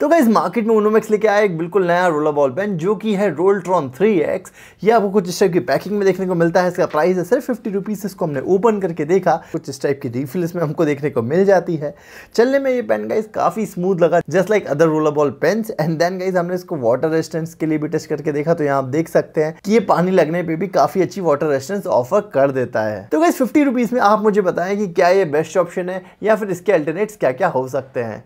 तो गई मार्केट में ओनोमैक्स लेके आया एक बिल्कुल नया रोलर बॉल पेन जो कि है रोल्ट्रॉन एक्स ये आपको कुछ इस टाइप की पैकिंग में देखने को मिलता है इसका प्राइस है सिर्फ फिफ्टी रुपीज़ इसको हमने ओपन करके देखा कुछ इस टाइप की रिफिल इसमें हमको देखने को मिल जाती है चलने में ये पेन गाइज काफ़ी स्मूथ लगा just like other roller ball pen and then guys हमने इसको वाटर रेस्टेंस के लिए भी टेस्ट करके देखा तो यहाँ आप देख सकते हैं कि ये पानी लगने पर भी काफ़ी अच्छी वाटर रेस्टेंस ऑफर कर देता है तो गाइज फिफ्टी रुपीज़ में आप मुझे बताएं कि क्या ये बेस्ट ऑप्शन है या फिर इसके अल्टरनेट्स क्या क्या हो सकते हैं